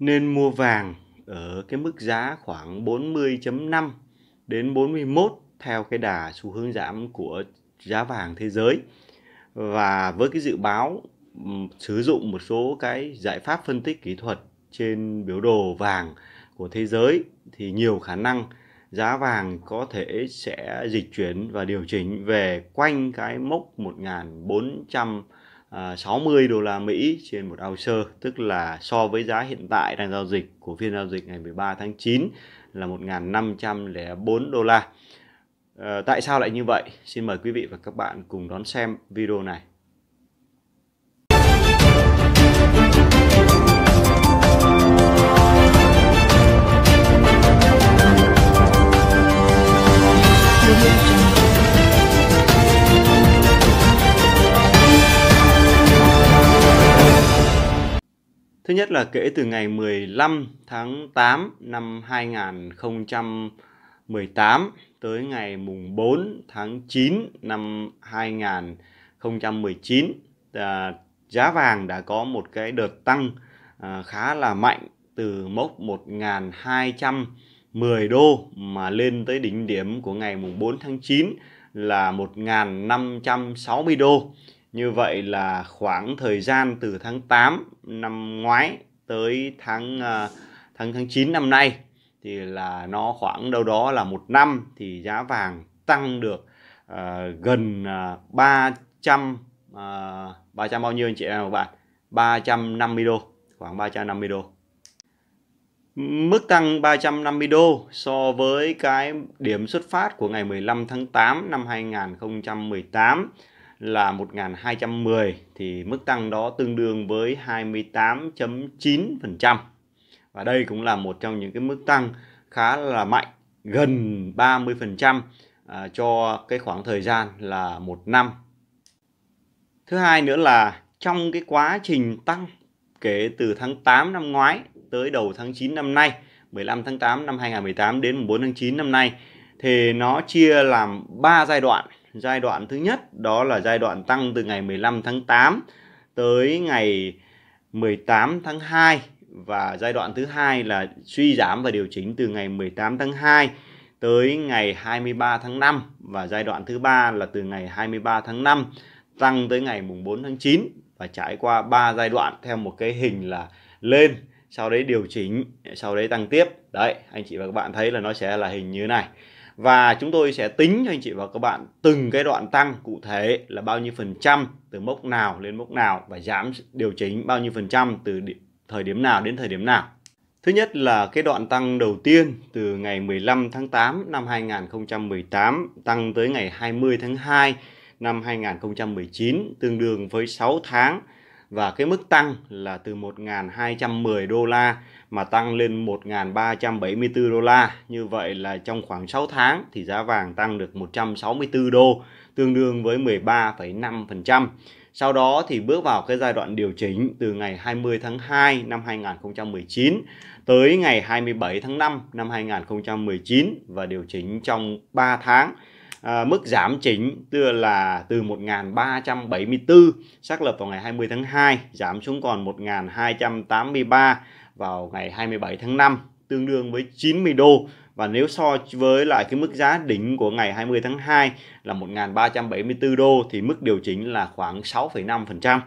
nên mua vàng ở cái mức giá khoảng 40.5 đến 41 theo cái đà xu hướng giảm của giá vàng thế giới. Và với cái dự báo sử dụng một số cái giải pháp phân tích kỹ thuật trên biểu đồ vàng của thế giới thì nhiều khả năng giá vàng có thể sẽ dịch chuyển và điều chỉnh về quanh cái mốc 1400 à, 60 đô la Mỹ trên một ounce tức là so với giá hiện tại đang giao dịch của phiên giao dịch ngày 13 tháng 9 là 1.504 đô la. À, tại sao lại như vậy? Xin mời quý vị và các bạn cùng đón xem video này. nhất là kể từ ngày 15 tháng 8 năm 2018 tới ngày mùng 4 tháng 9 năm 2019 à, giá vàng đã có một cái đợt tăng à, khá là mạnh từ mốc 1210 đô mà lên tới đỉnh điểm của ngày mùng 4 tháng 9 là 1560 đô như vậy là khoảng thời gian từ tháng 8 năm ngoái tới tháng ờ, tháng tháng 9 năm nay thì là nó khoảng đâu đó là một năm thì giá vàng tăng được uh, gần uh, 300 uh, 300 bao nhiêu anh chị em các bạn 350 đô khoảng 350 đô mức tăng 350 đô so với cái điểm xuất phát của ngày 15 tháng 8 năm 2018 là 1210 thì mức tăng đó tương đương với 28.9% và đây cũng là một trong những cái mức tăng khá là mạnh gần 30% à, cho cái khoảng thời gian là một năm. Thứ hai nữa là trong cái quá trình tăng kể từ tháng 8 năm ngoái tới đầu tháng 9 năm nay, 15 tháng 8 năm 2018 đến 4 tháng 9 năm nay thì nó chia làm 3 giai đoạn Giai đoạn thứ nhất đó là giai đoạn tăng từ ngày 15 tháng 8 tới ngày 18 tháng 2 và giai đoạn thứ hai là suy giảm và điều chỉnh từ ngày 18 tháng 2 tới ngày 23 tháng 5 và giai đoạn thứ ba là từ ngày 23 tháng 5 tăng tới ngày mùng 4 tháng 9 và trải qua 3 giai đoạn theo một cái hình là lên sau đấy điều chỉnh sau đấy tăng tiếp đấy anh chị và các bạn thấy là nó sẽ là hình như thế này và chúng tôi sẽ tính cho anh chị và các bạn từng cái đoạn tăng cụ thể là bao nhiêu phần trăm từ mốc nào lên mốc nào và giảm điều chỉnh bao nhiêu phần trăm từ thời điểm nào đến thời điểm nào. Thứ nhất là cái đoạn tăng đầu tiên từ ngày 15 tháng 8 năm 2018 tăng tới ngày 20 tháng 2 năm 2019 tương đương với 6 tháng và cái mức tăng là từ 1.210 đô la mà tăng lên 1.374 đô la. Như vậy là trong khoảng 6 tháng thì giá vàng tăng được 164 đô, tương đương với 13,5%. Sau đó thì bước vào cái giai đoạn điều chỉnh từ ngày 20 tháng 2 năm 2019 tới ngày 27 tháng 5 năm 2019 và điều chỉnh trong 3 tháng à, mức giảm chính từ là từ 1374 xác lập vào ngày 20 tháng 2 giảm xuống còn 1283 vào ngày 27 tháng 5 tương đương với 90 đô và nếu so với lại cái mức giá đỉnh của ngày 20 tháng 2 là 1.374 đô thì mức điều chỉnh là khoảng 6,5%.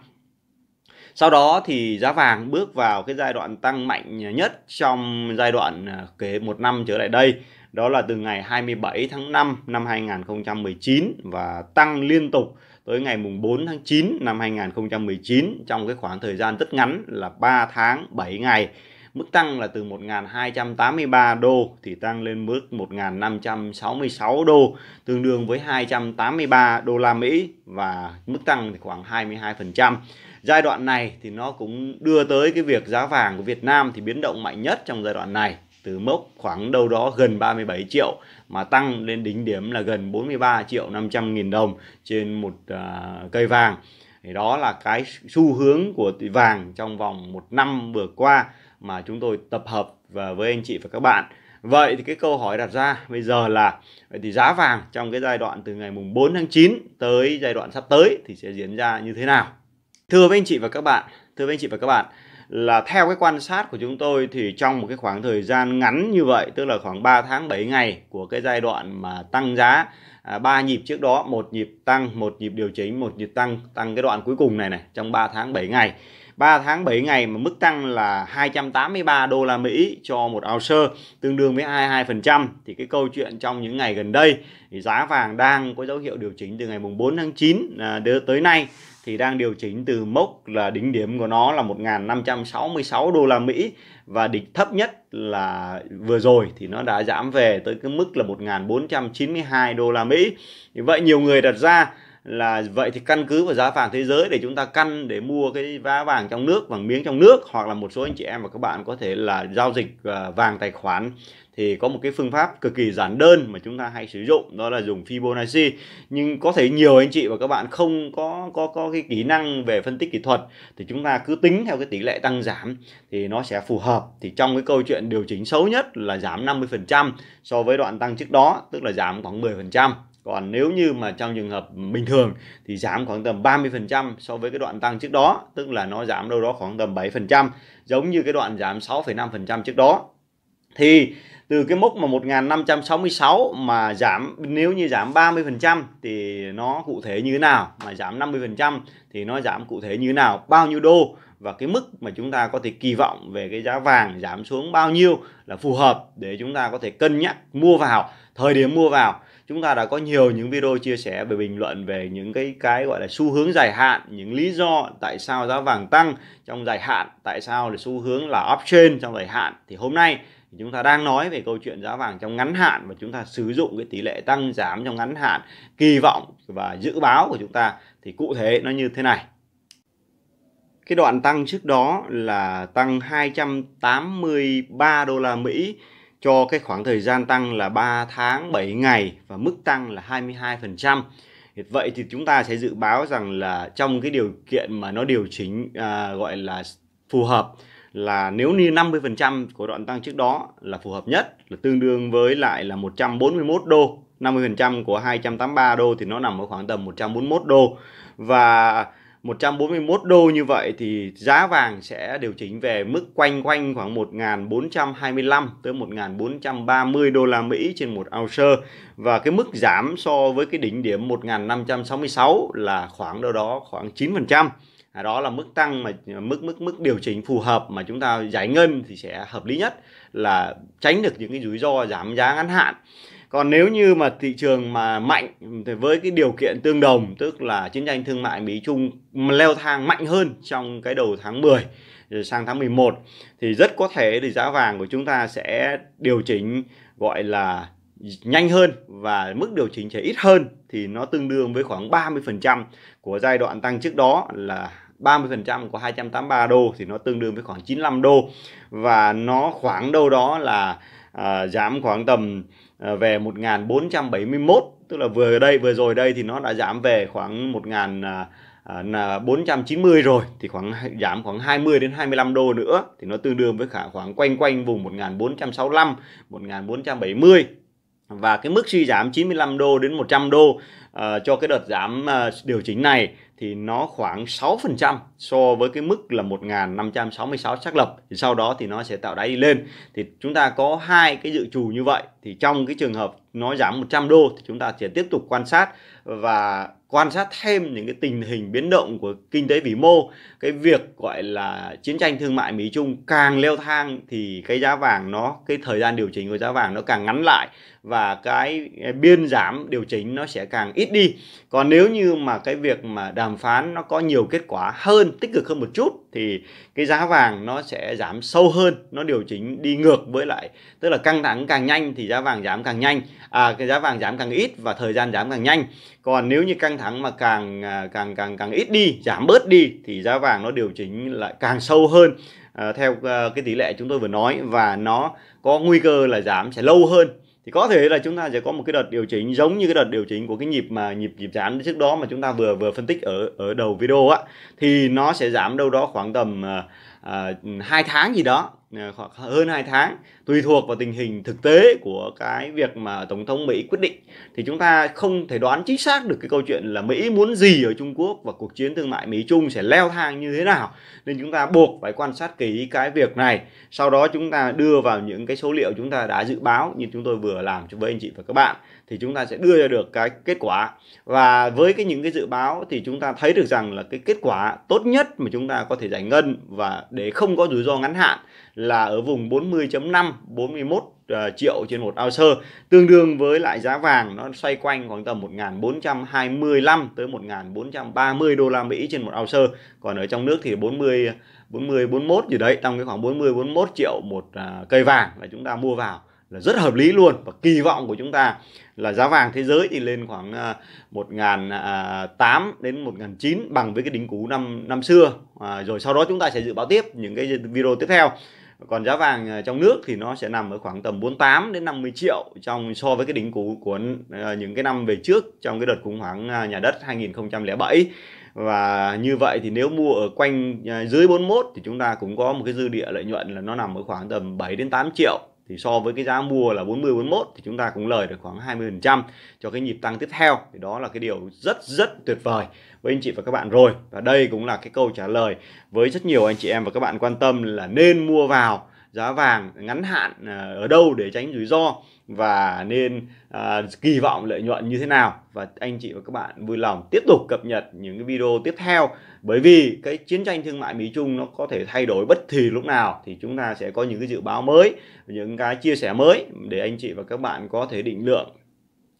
Sau đó thì giá vàng bước vào cái giai đoạn tăng mạnh nhất trong giai đoạn à, kế một năm trở lại đây đó là từ ngày 27 tháng 5 năm 2019 và tăng liên tục tới ngày mùng 4 tháng 9 năm 2019 trong cái khoảng thời gian rất ngắn là 3 tháng 7 ngày. Mức tăng là từ 1.283 đô thì tăng lên mức 1.566 đô, tương đương với 283 đô la Mỹ và mức tăng thì khoảng 22%. Giai đoạn này thì nó cũng đưa tới cái việc giá vàng của Việt Nam thì biến động mạnh nhất trong giai đoạn này từ mốc khoảng đâu đó gần 37 triệu mà tăng lên đỉnh điểm là gần 43 triệu 500 nghìn đồng trên một uh, cây vàng thì đó là cái xu hướng của vàng trong vòng một năm vừa qua mà chúng tôi tập hợp và với anh chị và các bạn Vậy thì cái câu hỏi đặt ra bây giờ là vậy thì giá vàng trong cái giai đoạn từ ngày mùng 4 tháng 9 tới giai đoạn sắp tới thì sẽ diễn ra như thế nào? Thưa với anh chị và các bạn, thưa với anh chị và các bạn, là theo cái quan sát của chúng tôi thì trong một cái khoảng thời gian ngắn như vậy tức là khoảng 3 tháng 7 ngày của cái giai đoạn mà tăng giá à, ba à, nhịp trước đó một nhịp tăng một nhịp điều chỉnh một nhịp tăng tăng cái đoạn cuối cùng này này trong 3 tháng 7 ngày 3 tháng 7 ngày mà mức tăng là 283 đô la Mỹ cho một ounce tương đương với 22% thì cái câu chuyện trong những ngày gần đây thì giá vàng đang có dấu hiệu điều chỉnh từ ngày mùng 4 tháng 9 à, tới nay thì đang điều chỉnh từ mốc là đỉnh điểm của nó là 1.566 đô la Mỹ và đỉnh thấp nhất là vừa rồi thì nó đã giảm về tới cái mức là 1.492 đô la Mỹ. Vậy nhiều người đặt ra là vậy thì căn cứ vào giá vàng thế giới để chúng ta căn để mua cái giá vàng trong nước vàng miếng trong nước hoặc là một số anh chị em và các bạn có thể là giao dịch à, vàng tài khoản thì có một cái phương pháp cực kỳ giản đơn mà chúng ta hay sử dụng đó là dùng Fibonacci nhưng có thể nhiều anh chị và các bạn không có có có cái kỹ năng về phân tích kỹ thuật thì chúng ta cứ tính theo cái tỷ lệ tăng giảm thì nó sẽ phù hợp thì trong cái câu chuyện điều chỉnh xấu nhất là giảm 50% so với đoạn tăng trước đó tức là giảm khoảng 10% còn nếu như mà trong trường hợp bình thường thì giảm khoảng tầm 30% so với cái đoạn tăng trước đó tức là nó giảm đâu đó khoảng tầm 7% giống như cái đoạn giảm 6,5% trước đó thì từ cái mốc mà 1566 mà giảm nếu như giảm 30% thì nó cụ thể như thế nào mà giảm 50% thì nó giảm cụ thể như thế nào bao nhiêu đô và cái mức mà chúng ta có thể kỳ vọng về cái giá vàng giảm xuống bao nhiêu là phù hợp để chúng ta có thể cân nhắc mua vào thời điểm mua vào chúng ta đã có nhiều những video chia sẻ về bình luận về những cái cái gọi là xu hướng dài hạn những lý do tại sao giá vàng tăng trong dài hạn tại sao là xu hướng là uptrend trong dài hạn thì hôm nay chúng ta đang nói về câu chuyện giá vàng trong ngắn hạn và chúng ta sử dụng cái tỷ lệ tăng giảm trong ngắn hạn kỳ vọng và dự báo của chúng ta thì cụ thể nó như thế này cái đoạn tăng trước đó là tăng 283 đô la Mỹ cho cái khoảng thời gian tăng là 3 tháng 7 ngày và mức tăng là 22%. Vậy thì chúng ta sẽ dự báo rằng là trong cái điều kiện mà nó điều chỉnh à, gọi là phù hợp là nếu như 50% của đoạn tăng trước đó là phù hợp nhất là tương đương với lại là 141 đô 50% của 283 đô thì nó nằm ở khoảng tầm 141 đô và 141 đô như vậy thì giá vàng sẽ điều chỉnh về mức quanh quanh khoảng 1.425 tới 1.430 đô la Mỹ trên một ounce và cái mức giảm so với cái đỉnh điểm 1.566 là khoảng đâu đó khoảng 9%. À, đó là mức tăng mà mức mức mức điều chỉnh phù hợp mà chúng ta giải ngân thì sẽ hợp lý nhất là tránh được những cái rủi ro giảm giá ngắn hạn còn nếu như mà thị trường mà mạnh thì với cái điều kiện tương đồng tức là chiến tranh thương mại Mỹ Trung leo thang mạnh hơn trong cái đầu tháng 10 sang tháng 11 thì rất có thể thì giá vàng của chúng ta sẽ điều chỉnh gọi là nhanh hơn và mức điều chỉnh sẽ ít hơn thì nó tương đương với khoảng 30% của giai đoạn tăng trước đó là 30% của 283 đô thì nó tương đương với khoảng 95 đô và nó khoảng đâu đó là à, giảm khoảng tầm Ờ, về 1471 tức là vừa đây vừa rồi đây thì nó đã giảm về khoảng 1000 à, à, là 490 rồi thì khoảng giảm khoảng 20 đến 25 đô nữa thì nó tương đương với khả khoảng quanh quanh vùng 1465 1470 và cái mức suy giảm 95 đô đến 100 đô Ờ, cho cái đợt giảm ờ, điều chỉnh này thì nó khoảng 6% so với cái mức là 1.566 xác lập thì sau đó thì nó sẽ tạo đáy đi lên thì chúng ta có hai cái dự trù như vậy thì trong cái trường hợp nó giảm 100 đô thì chúng ta sẽ tiếp tục quan sát và quan sát thêm những cái tình hình biến động của kinh tế vĩ mô cái việc gọi là chiến tranh thương mại Mỹ Trung càng leo thang thì cái giá vàng nó cái thời gian điều chỉnh của giá vàng nó càng ngắn lại và cái biên giảm điều chỉnh nó sẽ càng ít ít đi còn nếu như mà cái việc mà đàm phán nó có nhiều kết quả hơn tích cực hơn một chút thì cái giá vàng nó sẽ giảm sâu hơn nó điều chỉnh đi ngược với lại tức là căng thẳng càng nhanh thì giá vàng giảm càng nhanh à cái giá vàng giảm càng ít và thời gian giảm càng nhanh còn nếu như căng thẳng mà càng à, càng càng càng ít đi giảm bớt đi thì giá vàng nó điều chỉnh lại càng sâu hơn à, theo à, cái tỷ lệ chúng tôi vừa nói và nó có nguy cơ là giảm sẽ lâu hơn thì có thể là chúng ta sẽ có một cái đợt điều chỉnh giống như cái đợt điều chỉnh của cái nhịp mà nhịp nhịp giảm trước đó mà chúng ta vừa vừa phân tích ở ở đầu video á thì nó sẽ giảm đâu đó khoảng tầm à, à, hai 2 tháng gì đó Ờ, khoảng hơn 2 tháng tùy thuộc vào tình hình thực tế của cái việc mà tổng thống Mỹ quyết định thì chúng ta không thể đoán chính xác được cái câu chuyện là Mỹ muốn gì ở Trung Quốc và cuộc chiến thương mại Mỹ Trung sẽ leo thang như thế nào nên chúng ta buộc phải quan sát kỹ cái việc này sau đó chúng ta đưa vào những cái số liệu chúng ta đã dự báo như chúng tôi vừa làm với anh chị và các bạn thì chúng ta sẽ đưa ra được cái kết quả và với cái những cái dự báo thì chúng ta thấy được rằng là cái kết quả tốt nhất mà chúng ta có thể giải ngân và để không có rủi ro ngắn hạn là ở vùng 40.5 41 à, triệu trên một ounce tương đương với lại giá vàng nó xoay quanh khoảng tầm 1425 tới 1430 đô la Mỹ trên một ounce còn ở trong nước thì 40 40 41 gì đấy trong cái khoảng 40 41 triệu một à, cây vàng là chúng ta mua vào là rất hợp lý luôn và kỳ vọng của chúng ta là giá vàng thế giới thì lên khoảng 1.008 à, đến 1.009 bằng với cái đỉnh cũ năm năm xưa à, rồi sau đó chúng ta sẽ dự báo tiếp những cái video tiếp theo còn giá vàng ờ, trong nước thì nó sẽ nằm ở khoảng tầm 48 đến 50 triệu trong so với cái đỉnh cũ của ờ, những cái năm về trước trong cái đợt khủng hoảng ờ, nhà đất 2007 và như vậy thì nếu mua ở quanh dưới 41 thì chúng ta cũng có một cái dư địa lợi nhuận là nó nằm ở khoảng tầm 7 đến 8 triệu thì so với cái giá mua là 40 41 thì chúng ta cũng lời được khoảng 20% cho cái nhịp tăng tiếp theo thì đó là cái điều rất rất tuyệt vời với anh chị và các bạn rồi và đây cũng là cái câu trả lời với rất nhiều anh chị em và các bạn quan tâm là nên mua vào giá vàng ngắn hạn à, ở đâu để tránh rủi ro và nên à, kỳ vọng lợi nhuận như thế nào và anh chị và các bạn vui lòng tiếp tục cập nhật những cái video tiếp theo bởi vì cái chiến tranh thương mại Mỹ Trung nó có thể thay đổi bất kỳ lúc nào thì chúng ta sẽ có những cái dự báo mới những cái chia sẻ mới để anh chị và các bạn có thể định lượng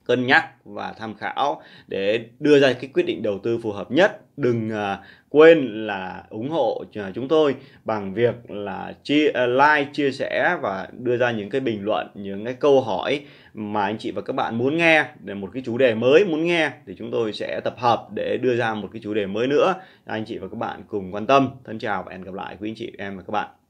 cân nhắc và tham khảo để đưa ra cái quyết định đầu tư phù hợp nhất đừng à, quên là ủng hộ à, chúng tôi bằng việc là chia à, like chia sẻ và đưa ra những cái bình luận những cái câu hỏi mà anh chị và các bạn muốn nghe để một cái chủ đề mới muốn nghe thì chúng tôi sẽ tập hợp để đưa ra một cái chủ đề mới nữa anh chị và các bạn cùng quan tâm thân chào và hẹn gặp lại quý anh chị em và các bạn